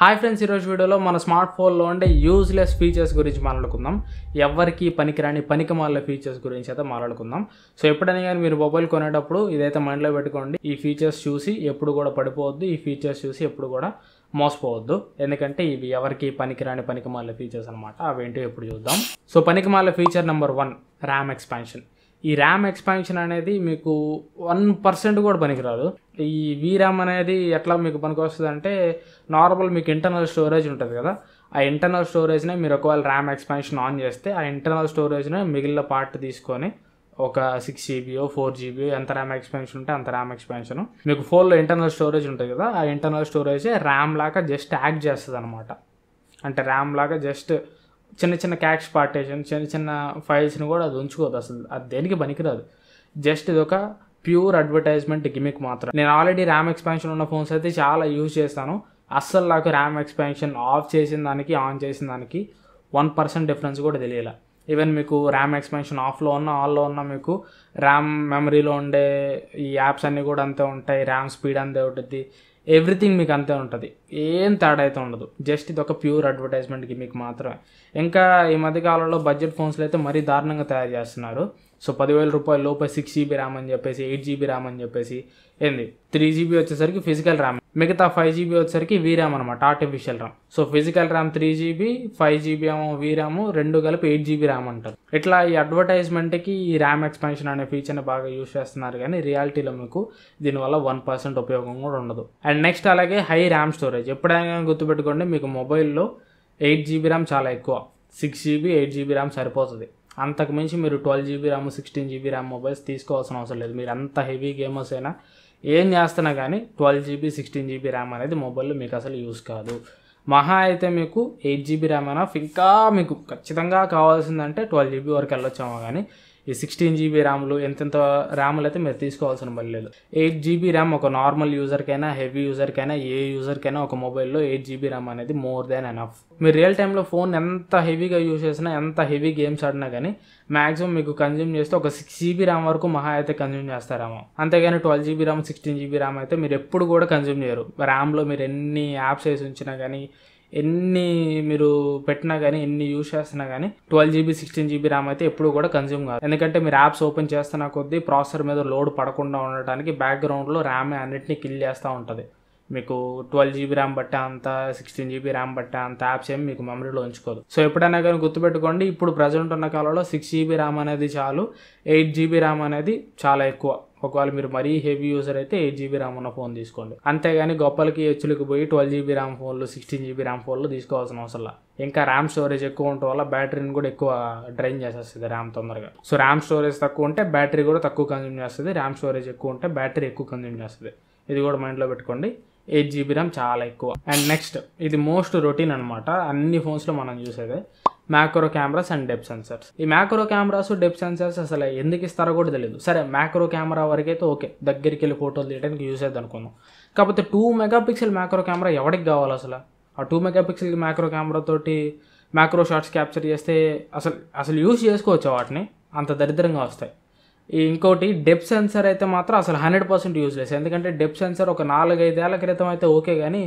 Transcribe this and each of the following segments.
hi friends ఈరోజు వీడియోలో మన స్మార్ట్ ఫోన్లో ఉండే యూజ్లెస్ ఫీచర్స్ గురించి మాట్లాడుకుందాం ఎవరికి పనికిరాని పనికిమాల ఫీచర్స్ గురించి అయితే మాట్లాడుకుందాం సో ఎప్పుడైనా కానీ మీరు మొబైల్ కొనేటప్పుడు ఇదైతే మైండ్లో పెట్టుకోండి ఈ ఫీచర్స్ చూసి ఎప్పుడు కూడా పడిపోవద్దు ఈ ఫీచర్స్ చూసి ఎప్పుడు కూడా మోసపోవద్దు ఎందుకంటే ఇవి ఎవరికి పనికిరాని పనికిమాల ఫీచర్స్ అనమాట అవేంటో ఎప్పుడు చూద్దాం సో పనికిమాల feature number one RAM expansion ఈ ర్యామ్ ఎక్స్పాన్షన్ అనేది మీకు వన్ పర్సెంట్ కూడా పనికిరాదు ఈ వీరామ్ అనేది ఎట్లా మీకు పనికి వస్తుంది అంటే నార్మల్ మీకు ఇంటర్నల్ స్టోరేజ్ ఉంటుంది కదా ఆ ఇంటర్నల్ స్టోరేజ్నే మీరు ఒకవేళ ర్యామ్ ఎక్స్పాన్షన్ ఆన్ చేస్తే ఆ ఇంటర్నల్ స్టోరేజ్నే మిగిలిన పార్ట్ తీసుకొని ఒక సిక్స్ జీబీయో ఫోర్ జీబీయో ఎంత ర్యామ్ ఎక్స్పెన్షన్ ఉంటే అంత ర్యామ్ ఎక్స్పెన్షన్ మీకు ఫోన్లో ఇంటర్నల్ స్టోరేజ్ ఉంటుంది కదా ఆ ఇంటర్నల్ స్టోరేజే ర్యామ్ లాగా జస్ట్ యాక్ట్ చేస్తుంది అనమాట అంటే ర్యామ్ లాగా జస్ట్ చిన్న చిన్న క్యాష్ పార్టేషన్ చిన్న చిన్న ఫైల్స్ని కూడా అది ఉంచుకోదు అసలు అది దేనికి పనికిరాదు జస్ట్ ఇది ఒక ప్యూర్ అడ్వర్టైజ్మెంట్ గిమిక్ మాత్రం నేను ఆల్రెడీ ర్యామ్ ఎక్స్పాన్షన్ ఉన్న ఫోన్స్ అయితే చాలా యూజ్ చేస్తాను అస్సలు నాకు ర్యామ్ ఎక్స్పాన్షన్ ఆఫ్ చేసిన దానికి ఆన్ చేసిన దానికి వన్ పర్సెంట్ డిఫరెన్స్ కూడా తెలియాల ఈవెన్ మీకు ర్యామ్ ఎక్స్పెన్షన్ ఆఫ్లో ఉన్న ఆన్లో ఉన్న మీకు ర్యామ్ మెమరీలో ఉండే ఈ యాప్స్ అన్నీ కూడా అంతే ఉంటాయి ర్యామ్ స్పీడ్ అంతే ఉంటుంది ఎవ్రీథింగ్ మీకు అంతే ఉంటుంది ఏం తేడా అయితే ఉండదు జస్ట్ ఇది ఒక ప్యూర్ అడ్వర్టైజ్మెంట్కి మీకు మాత్రమే ఇంకా ఈ మధ్యకాలంలో బడ్జెట్ ఫోన్స్లో అయితే మరీ దారుణంగా తయారు చేస్తున్నారు సో పదివేల రూపాయల లోపే సిక్స్ జీబీ ర్యామ్ అని చెప్పేసి ఎయిట్ జీబీ ర్యామ్ అని చెప్పేసి ఏంది త్రీ జీబీ వచ్చేసరికి ఫిజికల్ ర్యామ్ మిగతా ఫైవ్ జీబీ వచ్చేసరికి వీ ర్యామ్ అనమాట artificial RAM so physical RAM three GB five GB ఏమో ర్యామ్ రెండు కలిపి ఎయిట్ జీబీ ర్యామ్ అంటారు ఇట్లా ఈ అడ్వర్టైజ్మెంట్కి ఈ ర్యామ్ ఎక్స్పెన్షన్ అనే ఫీచర్ని బాగా యూస్ చేస్తున్నారు కానీ రియాలిటీలో మీకు దీనివల్ల వన్ పర్సెంట్ ఉపయోగం కూడా ఉండదు అండ్ నెక్స్ట్ అలాగే హై ర్యామ్ స్టోరేజ్ ఎప్పుడైనా గుర్తుపెట్టుకోండి మీకు మొబైల్లో ఎయిట్ జీబీ ర్యామ్ చాలా ఎక్కువ six GB eight GB RAM సరిపోతుంది అంతకుమించి మీరు twelve GB RAM sixteen GB RAM mobiles తీసుకోవాల్సిన అవసరం లేదు మీరు అంత హెవీ గేమర్స్ అయినా ఏం చేస్తున్నా కానీ twelve GB sixteen GB RAM అనేది మొబైల్లో మీకు అసలు యూస్ కాదు మహా అయితే మీకు ఎయిట్ జీబీ ర్యామ్ అయినా ఇంకా మీకు ఖచ్చితంగా కావాల్సిందంటే ట్వెల్వ్ జీబీ వరకు వెళ్ళొచ్చామో కానీ ఈ సిక్స్టీన్ జీబీ ర్యామ్లు ఎంతెంత ర్యామ్లు అయితే మీరు తీసుకోవాల్సిన పని లేదు ఎయిట్ జీబీ ర్యామ్ ఒక నార్మల్ యూజర్కైనా హెవీ యూజర్కైనా ఏ యూజర్కైనా ఒక మొబైల్లో ఎయిట్ జీబీ ర్యామ్ అనేది మోర్ దాన్ ఎనఫ్ మీరు రియల్ టైంలో ఫోన్ ఎంత హెవీగా యూజ్ చేసినా ఎంత హెవీ గేమ్స్ ఆడినా కానీ మ్యాక్సిమం మీకు కన్జ్యూమ్ చేస్తే ఒక సిక్స్ జీబీ ర్యామ్ వరకు మహా అయితే కన్జ్యూమ్ చేస్తారేమో అంతేగాని twelve GB RAM sixteen GB RAM అయితే మీరు ఎప్పుడు కూడా కన్జ్యూమ్ చేయరు ర్యామ్లో మీరు ఎన్ని యాప్స్ వేసి ఉంచినా కానీ ఎన్ని మీరు పెట్టినా కానీ ఎన్ని యూస్ చేస్తున్నా కానీ twelve GB sixteen GB RAM అయితే ఎప్పుడు కూడా కన్జ్యూమ్ కాదు ఎందుకంటే మీరు యాప్స్ ఓపెన్ చేస్తున్న కొద్దీ ప్రాసెసర్ మీద లోడ్ పడకుండా ఉండటానికి బ్యాక్గ్రౌండ్లో ర్యామ్ అన్నింటినీ కిల్ చేస్తూ ఉంటుంది మీకు ట్వెల్వ్ జీబీ ర్యామ్ బట్ట అంత సిక్స్టీన్ జీబీ ర్యామ్ బట్ట అంత యాప్స్ ఏమి మీకు మెమరీలో ఉంచుకోదు సో ఎప్పుడైనా కానీ గుర్తుపెట్టుకోండి ఇప్పుడు ప్రజెంట్ ఉన్న కాలంలో సిక్స్ జీబీ ర్యామ్ అనేది చాలు ఎయిట్ జీబీ ర్యామ్ అనేది చాలా ఎక్కువ ఒకవేళ మీరు మరీ హెవీ యూజర్ అయితే ఎయిట్ జీబీ ర్యామ్ ఉన్న ఫోన్ తీసుకోండి అంతేగాని గొప్పలకి హెచ్చులకి పోయి ట్వెల్వ్ జీబీ ర్యామ్ ఫోన్లు సిక్స్టీన్ జీబీ ర్యామ్ ఫోన్లు తీసుకోవాల్సిన అవసరం ఇంకా ర్యామ్ స్టోరేజ్ ఎక్కువ ఉండటం వల్ల బ్యాటరీని కూడా ఎక్కువ డ్రైన్ చేసేస్తుంది ర్యామ్ తొందరగా సో ర్యామ్ స్టోరేజ్ తక్కువ ఉంటే బ్యాటరీ కూడా తక్కువ కన్జ్యూమ్ చేస్తుంది ర్యామ్ స్టోరేజ్ ఎక్కువ ఉంటే బ్యాటరీ ఎక్కువ కన్జ్యూమ్ చేస్తుంది ఇది కూడా మైండ్లో పెట్టుకోండి ఎయిట్ జీబీ ర్యామ్ చాలా ఎక్కువ అండ్ నెక్స్ట్ ఇది మోస్ట్ రొటీన్ అనమాట అన్ని ఫోన్స్లో మనం చూసేదే macro cameras and depth sensors ఈ మ్యాక్రో కెమెరాస్ డెప్ సెన్సర్స్ అసలు ఎందుకు ఇస్తారో కూడా తెలియదు సరే మ్యాక్రో కెమెరా వరకైతే ఓకే దగ్గరికి వెళ్ళి ఫోటోలు తీయడానికి యూజ్ అయితే అనుకుందాం కాకపోతే టూ మెగాపిక్సెల్ మ్యాక్రో కెమెరా ఎవరికి కావాలి అసలు ఆ టూ మెగాపిక్సెల్ మ్యాక్రో కెమెరా తోటి మ్యాక్రో షాట్స్ క్యాప్చర్ చేస్తే అసలు అసలు యూజ్ చేసుకోవచ్చు వాటిని అంత దరిద్రంగా వస్తాయి ఇంకోటి డెప్ సెన్సర్ అయితే మాత్రం అసలు హండ్రెడ్ పర్సెంట్ యూజ్లెస్ ఎందుకంటే డెప్ సెన్సర్ ఒక ఏళ్ళ క్రితం అయితే ఓకే కానీ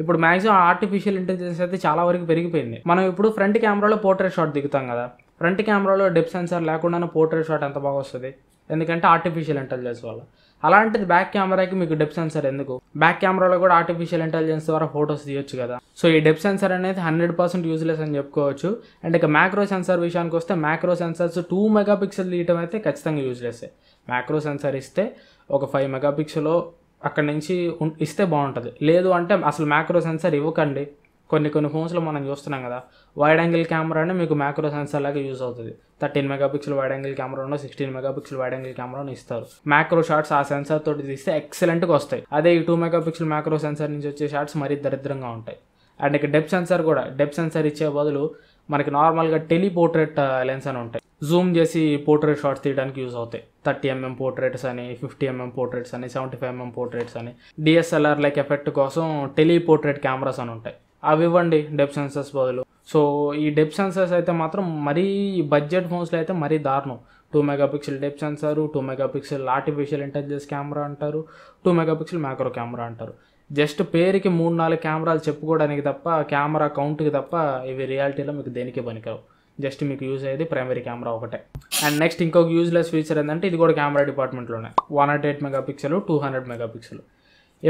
ఇప్పుడు మ్యాక్సిమం ఆర్టిఫిషియల్ ఇంటెలిజెన్స్ అయితే చాలా వరకు పెరిగిపోయింది మనం ఇప్పుడు ఫ్రంట్ కెమెరాలో పోర్ట్రేట్ షాట్ దిగుతాం కదా ఫ్రంట్ కెమెరాలో డెప్ సెన్సార్ లేకుండానే పోర్ట్రేట్ షాట్ ఎంత బాగా వస్తుంది ఎందుకంటే ఆర్టిఫిషియల్ ఇంటెలిజెన్స్ వల్ల అలాంటిది బ్యాక్ కెమెరాకి మీకు డెప్ సెన్సర్ ఎందుకు బ్యాక్ కెమెరాలో కూడా ఆర్టిఫిషియల్ ఇంటెలిజెన్స్ ద్వారా ఫొటోస్ తీయొచ్చు కదా సో ఈ డెప్ సెన్సర్ అనేది హండ్రెడ్ పర్సెంట్ యూజ్లెస్ అని చెప్పుకోవచ్చు అండ్ ఇక మ్యాక్రో సెన్సర్ విషయానికి వస్తే macro sensors two megapixel తీయటం అయితే ఖచ్చితంగా యూజ్లెస్ మ్యాక్రో సెన్సర్ ఇస్తే ఒక ఫైవ్ మెగా పిక్సెల్ అక్కడి నుంచి ఇస్తే బాగుంటుంది లేదు అంటే అసలు మ్యాక్రో సెన్సర్ ఇవ్వకండి కొన్ని కొన్ని ఫోన్స్లో మనం చూస్తున్నాం కదా వైడ్ యాంగిల్ కెమెరానే మీకు మ్యాక్రో సెన్సర్ లాగా యూజ్ అవుతుంది thirteen megapixel wide angle ఉన్నా సిక్స్టీన్ పిక్సెల్ వైడ్ యాంగిల్ కెమెరాను ఇస్తారు మ్యాక్రో షాట్స్ ఆ సెన్సర్ తోటి తీస్తే ఎక్సలెంట్గా వస్తాయి అదే ఈ టూ పిక్సెల్ మ్యాక్రో సెన్సర్ నుంచి వచ్చే షాట్స్ మరీ దరిద్రంగా ఉంటాయి అండ్ ఇక డెప్ సెన్సర్ కూడా డెప్ సెన్సర్ ఇచ్చే బదులు మనకి నార్మల్గా టెలిపోర్ట్రేట్ లెన్స్ అని ఉంటాయి జూమ్ చేసి పోర్ట్రేట్ షాట్స్ తీయడానికి యూజ్ అవుతాయి థర్టీ ఎంఎం పోర్ట్రేట్స్ అని ఫిఫ్టీ ఎంఎం పోర్ట్రేట్స్ అని సెవెంటీ ఫైవ్ ఎంఎం పోర్ట్రేట్స్ అని డిఎస్ఎల్ఆర్ లైక్ ఎఫెక్ట్ కోసం టెలిపోర్ట్రేట్ కెమెరాస్ అని ఉంటాయి అవి ఇవ్వండి డెప్ సెన్సర్స్ బదులు సో ఈ డెప్ సెన్సర్స్ అయితే మాత్రం మరీ బడ్జెట్ ఫోన్స్లో అయితే మరీ దారుణం two megapixel depth sensor two megapixel artificial intelligence camera అంటారు టూ మెగాపిక్సెల్ మ్యాక్రో కెమెరా అంటారు జస్ట్ పేరుకి మూడు నాలుగు కెమెరాలు చెప్పుకోవడానికి తప్ప కెమెరా కౌంట్కి తప్ప ఇవి రియాలిటీలో మీకు దేనికి పనికిరావు జస్ట్ మీకు యూజ్ అయ్యేది ప్రైమరీ కెమెరా ఒకటే అండ్ నెక్స్ట్ ఇంకొక యూజ్లెస్ ఫీచర్ ఏంటంటే ఇది కూడా కెమెరా డిపార్ట్మెంట్లోనే one hundred eight megapixel two hundred megapixel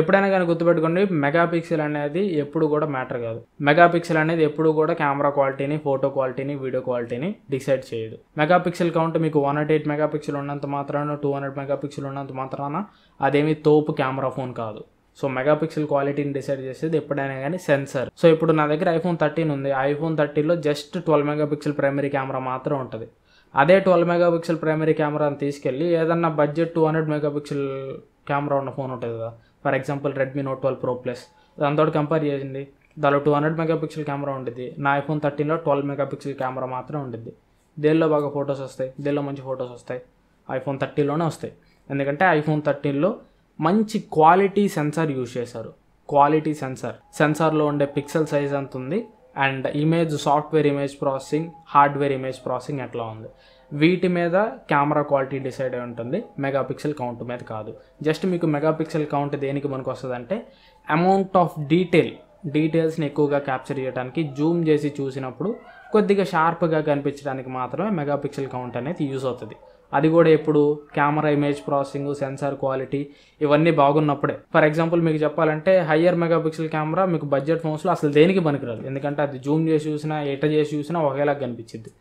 ఎప్పుడైనా కానీ గుర్తుపెట్టుకోండి మెగాపిక్సెల్ అనేది ఎప్పుడు కూడా మ్యాటర్ కాదు మెగాపిక్సెల్ అనేది ఎప్పుడు కూడా కెమెరా క్వాలిటీని ఫోటో క్వాలిటీని వీడియో క్వాలిటీని డిసైడ్ చేయదు మెగాపిక్సెల్ కౌంట్ మీకు వన్ నాట్ ఎయిట్ మెగాపిక్సెల్ ఉన్నంత మాత్రాన టూ హండ్రెడ్ మెగాపిక్సెల్ ఉన్నంత మాత్రాన అదేమి తోపు కెమెరా ఫోన్ కాదు సో మెగాపిక్సెల్ క్వాలిటీని డిసైడ్ చేసేది ఎప్పుడైనా కానీ సెన్సర్ సో ఇప్పుడు నా దగ్గర ఐఫోన్ థర్టీన్ ఉంది ఐఫోన్ థర్టీలో just twelve megapixel primary camera మాత్రం ఉంటుంది అదే ట్వెల్వ్ మెగాపిక్సెల్ ప్రైమరీ కెమెరాని తీసుకెళ్ళి ఏదన్నా budget two hundred megapixel camera ఉన్న ఫోన్ ఉంటుంది కదా for example Redmi Note twelve Pro plus దాంతో కంపేర్ చేసింది దానిలో టూ హండ్రెడ్ మెగాపిక్సెల్ కెమెరా ఉంటుంది నా ఐఫోన్ థర్టీన్లో ట్వెల్వ్ మెగాపిక్సెల్ కెమెరా మాత్రమే ఉంటుంది దేనిలో బాగా ఫొటోస్ వస్తాయి దేనిలో మంచి ఫొటోస్ వస్తాయి ఐఫోన్ థర్టీలోనే వస్తాయి ఎందుకంటే ఐఫోన్ థర్టీన్లో మంచి క్వాలిటీ సెన్సార్ యూజ్ చేశారు క్వాలిటీ సెన్సార్ సెన్సార్లో ఉండే పిక్సెల్ సైజ్ అంత ఉంది and image software image processing hardware image processing ఎట్లా ఉంది వీటి మీద కెమెరా క్వాలిటీ డిసైడ్ అయి ఉంటుంది మెగాపిక్సెల్ కౌంట్ మీద కాదు జస్ట్ మీకు మెగాపిక్సెల్ కౌంట్ దేనికి మనకు వస్తుందంటే అమౌంట్ ఆఫ్ డీటెయిల్ డీటెయిల్స్ని ఎక్కువగా క్యాప్చర్ చేయడానికి జూమ్ చేసి చూసినప్పుడు కొద్దిగా షార్ప్గా కనిపించడానికి మాత్రమే మెగాపిక్సెల్ కౌంట్ అనేది యూజ్ అవుతుంది అది కూడా ఎప్పుడు camera image processing sensor quality ఇవన్నీ బాగున్నప్పుడే ఫర్ ఎగ్జాంపుల్ మీకు చెప్పాలంటే హయ్యర్ మెగాపిక్సెల్ కెమెరా మీకు బడ్జెట్ ఫోన్స్లో అసలు దేనికి పనికిరాదు ఎందుకంటే అది జూమ్ చేసి చూసినా ఎట చేసి చూసినా ఒకేలాగా కనిపించింది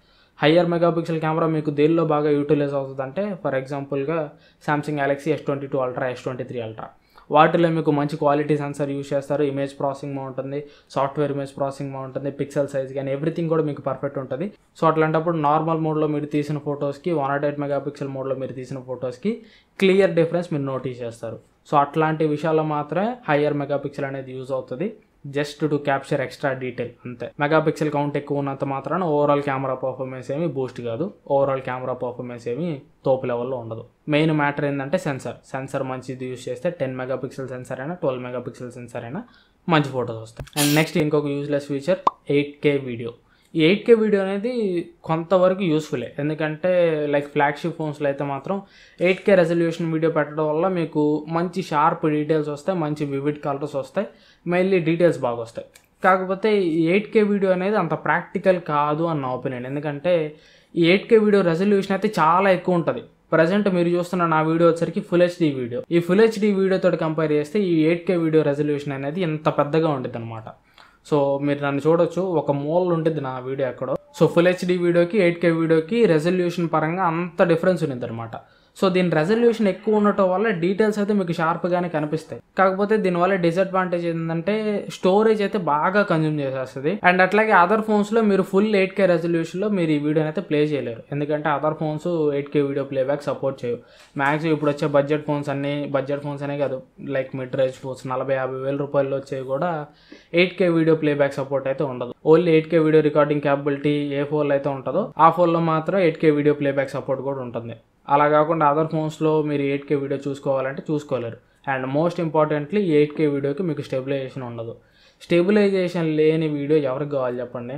హయ్యర్ మెగాపిక్సెల్ కెమెరా మీకు దేనిలో బాగా యూటిలైజ్ అవుతుందంటే ఫర్ ఎగ్జాంపుల్గా Samsung Galaxy S twenty two Ultra S twenty three Ultra వాటిలో మీకు మంచి క్వాలిటీ సెన్సర్ యూజ్ చేస్తారు ఇమేజ్ ప్రాసెసింగ్ బాగుంటుంది సాఫ్ట్వేర్ ఇమేజ్ ప్రాసెసింగ్ బాగుంటుంది పిక్సెల్ సైజ్ కానీ ఎవ్రీథింగ్ కూడా మీకు పర్ఫెక్ట్ ఉంటుంది సో అట్లాంటప్పుడు నార్మల్ మోడ్లో మీరు తీసిన ఫొటోస్కి one and eight megapixel మోడ్లో మీరు తీసిన ఫొటోస్కి క్లియర్ డిఫరెన్స్ మీరు నోటీస్ చేస్తారు సో అట్లాంటి విషయాల్లో మాత్రమే హయ్యర్ మెగా పిక్సెల్ అనేది యూజ్ అవుతుంది just to capture extra detail అంతే మెగా కౌంట్ ఎక్కువ ఉన్నంత మాత్రాన ఓవరాల్ కెమెరా పర్ఫార్మెన్స్ ఏమి బూస్ట్ కాదు ఓవరాల్ కెమెరా పర్ఫార్మెన్స్ ఏమి తోపు లెవెల్లో ఉండదు మెయిన్ మ్యాటర్ ఏంటంటే సెన్సార్ సెన్సార్ మంచిది యూజ్ చేస్తే టెన్ మెగా పిక్సెల్ సెన్సార్ అయినా ట్వెల్వ్ మెగా పిక్సెల్ సెన్సార్ అయినా మంచి ఫొటోస్ వస్తాయి అండ్ నెక్స్ట్ ఇంకొక useless feature eight K video eight K video అనేది కొంతవరకు యూస్ఫులే ఎందుకంటే లైక్ ఫ్లాగ్షిప్ ఫోన్స్లో అయితే మాత్రం ఎయిట్ కే రెజల్యూషన్ వీడియో పెట్టడం వల్ల మీకు మంచి షార్ప్ డీటెయిల్స్ వస్తాయి మంచి వివిడ్ కలర్స్ వస్తాయి మెయిన్లీ డీటెయిల్స్ బాగా వస్తాయి కాకపోతే ఈ ఎయిట్ కే వీడియో అనేది అంత ప్రాక్టికల్ కాదు అని నా ఒపీనియన్ ఎందుకంటే ఈ ఎయిట్ కే వీడియో రెజల్యూషన్ అయితే చాలా ఎక్కువ ఉంటుంది ప్రజెంట్ మీరు చూస్తున్న నా వీడియో వచ్చరికి ఫుల్ హెచ్డి వీడియో ఈ ఫుల్ హెచ్డి వీడియోతో కంపేర్ చేస్తే ఈ ఎయిట్ కే వీడియో రెజల్యూషన్ అనేది ఇంత పెద్దగా ఉంటుంది అనమాట సో మీరు నన్ను చూడొచ్చు ఒక మూల ఉంటుంది నా వీడియో అక్కడ సో ఫుల్ హెచ్డి వీడియోకి ఎయిట్ కే వీడియోకి రెజల్యూషన్ పరంగా అంత డిఫరెన్స్ ఉన్నది అనమాట సో దీని రెజల్యూషన్ ఎక్కువ ఉండటం వల్ల డీటెయిల్స్ అయితే మీకు షార్ప్గానే కనిపిస్తాయి కాకపోతే దీనివల్ల డిసడ్వాంటేజ్ ఏంటంటే స్టోరేజ్ అయితే బాగా కన్జ్యూమ్ చేసేస్తుంది అండ్ అట్లాగే అదర్ ఫోన్స్లో మీరు ఫుల్ ఎయిట్ కే రెజల్యూషన్లో మీరు ఈ వీడియోని అయితే ప్లే చేయలేరు ఎందుకంటే other phones eight K video playback support చేయవు మ్యాక్సిమం ఇప్పుడు వచ్చే బడ్జెట్ ఫోన్స్ అన్ని బడ్జెట్ ఫోన్స్ అనే కాదు లైక్ మిడ్ రేంజ్ ఫోన్స్ నలభై యాభై వేల రూపాయలు వచ్చేవి కూడా eight K video playback support అయితే ఉండదు only eight K video recording capability ఏ ఫోన్లో అయితే ఉంటుందో ఆ ఫోన్లో మాత్రం eight K video playback support కూడా ఉంటుంది అలా కాకుండా అదర్ ఫోన్స్లో మీరు ఎయిట్ కే వీడియో చూసుకోవాలంటే చూసుకోలేరు and most importantly eight K వీడియోకి మీకు స్టెబిలైజేషన్ ఉండదు స్టెబిలైజేషన్ లేని వీడియో ఎవరికి కావాలి చెప్పండి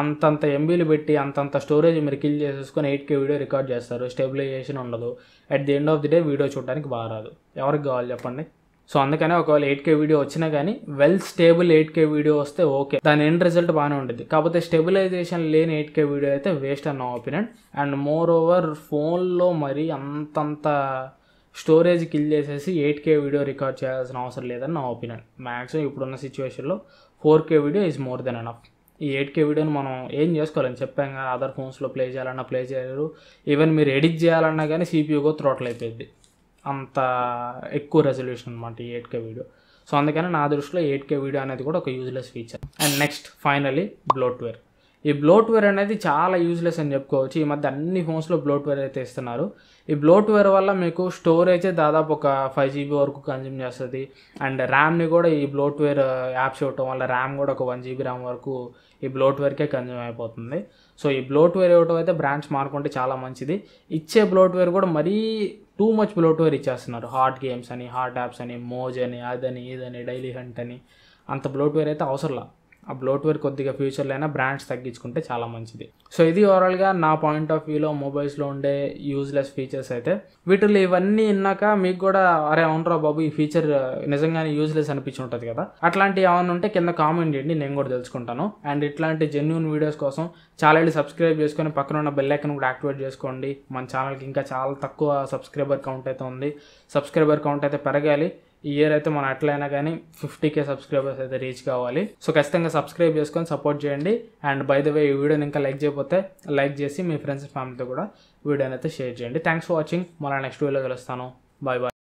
అంతంత ఎంబీలు పెట్టి అంతంత స్టోరేజ్ మీరు కిల్ చేసేసుకొని ఎయిట్ కే వీడియో రికార్డ్ చేస్తారు స్టెబిలైజేషన్ ఉండదు at the end of the day video చూడడానికి బాగా రాదు ఎవరికి కావాలి చెప్పండి సో అందుకనే ఒకవేళ ఎయిట్ కే వీడియో వచ్చినా కానీ well stable eight K video వస్తే ఓకే దాని ఎండ్ రిజల్ట్ బాగానే ఉంటుంది కాకపోతే స్టెబిలైజేషన్ లేని ఎయిట్ కే వీడియో అయితే వేస్ట్ అన్న ఒపీనియన్ అండ్ మోర్ ఓవర్ ఫోన్లో మరీ అంతంత స్టోరేజ్ కిల్ చేసేసి ఎయిట్ కే వీడియో రికార్డ్ చేయాల్సిన అవసరం లేదని నా ఒపీనియన్ మ్యాక్సిమం ఇప్పుడున్న సిచ్యువేషన్లో four K video is more than enough ఈ ఎయిట్ కే వీడియోని మనం ఏం చేసుకోవాలని చెప్పాం కదా అదర్ ఫోన్స్లో ప్లే చేయాలన్నా ప్లే చేయలేరు ఈవెన్ మీరు ఎడిట్ చేయాలన్నా కానీ సిపియూగా త్రోటల్ అయిపోయింది అంత ఎక్కువ రెజల్యూషన్ అనమాట ఈ ఎయిట్ కే వీడియో సో అందుకని నా దృష్టిలో ఎయిట్ కే వీడియో అనేది కూడా ఒక useless feature and next finally bloatware ఈ బ్లోట్వేర్ అనేది చాలా యూజ్లెస్ అని చెప్పుకోవచ్చు ఈ మధ్య అన్ని ఫోన్స్లో బ్లోట్వేర్ అయితే ఇస్తున్నారు ఈ బ్లోట్వేర్ వల్ల మీకు స్టోరేజ్ దాదాపు ఒక ఫైవ్ జీబీ వరకు కన్జ్యూమ్ చేస్తుంది అండ్ ర్యామ్ని కూడా ఈ బ్లోట్వేర్ యాప్స్ ఇవ్వటం వల్ల ర్యామ్ కూడా ఒక వన్ జీబీ ర్యామ్ వరకు ఈ బ్లోట్వేర్కే కన్జ్యూమ్ అయిపోతుంది సో ఈ బ్లోట్వేర్ ఇవ్వటం అయితే బ్రాంచ్ మార్కుంటే చాలా మంచిది ఇచ్చే బ్లోట్వేర్ కూడా మరీ టూ మచ్ బ్లోట్వేర్ ఇచ్చేస్తున్నారు హార్ట్ గేమ్స్ అని హార్ట్ యాప్స్ అని మోజ్ అని అదని ఇదని డైలీ హంట్ అని అంత బ్లోట్వేర్ అయితే అవసరంలా ఆ బ్లోట్వేర్ కొద్దిగా ఫ్యూచర్లో అయినా బ్రాండ్స్ తగ్గించుకుంటే చాలా మంచిది సో ఇది ఓవరాల్గా నా పాయింట్ ఆఫ్ వ్యూలో మొబైల్స్లో ఉండే యూజ్లెస్ ఫీచర్స్ అయితే వీటిలో ఇవన్నీ విన్నాక మీకు కూడా అరే అవునరా బాబు ఈ ఫీచర్ నిజంగానే యూజ్లెస్ అనిపించి ఉంటుంది కదా అట్లాంటివి ఏమైనా ఉంటే కింద కామెంట్ చేయండి నేను కూడా తెలుసుకుంటాను అండ్ ఇట్లాంటి జెన్యున్ వీడియోస్ కోసం ఏళ్ళు సబ్స్క్రైబ్ చేసుకొని పక్కన ఉన్న బెల్ ఐకన్ కూడా యాక్టివేట్ చేసుకోండి మన ఛానల్కి ఇంకా చాలా తక్కువ సబ్స్క్రైబర్ కౌంట్ అయితే ఉంది సబ్స్క్రైబర్ కౌంట్ అయితే పెరగాలి ఈ ఇయర్ అయితే మనం అట్లయినా కానీ ఫిఫ్టీ కే సబ్స్క్రైబర్స్ అయితే రీచ్ కావాలి సో ఖచ్చితంగా సబ్స్క్రైబ్ చేసుకొని సపోర్ట్ చేయండి అండ్ బై ద వే ఈ వీడియోని ఇంకా లైక్ చేయకపోతే లైక్ చేసి మీ ఫ్రెండ్స్ ఫ్యామిలీతో కూడా వీడియోని అయితే షేర్ చేయండి థ్యాంక్స్ ఫర్ వాచింగ్ మళ్ళీ నెక్స్ట్ వీడియోలో కలుస్తాను బాయ్ బాయ్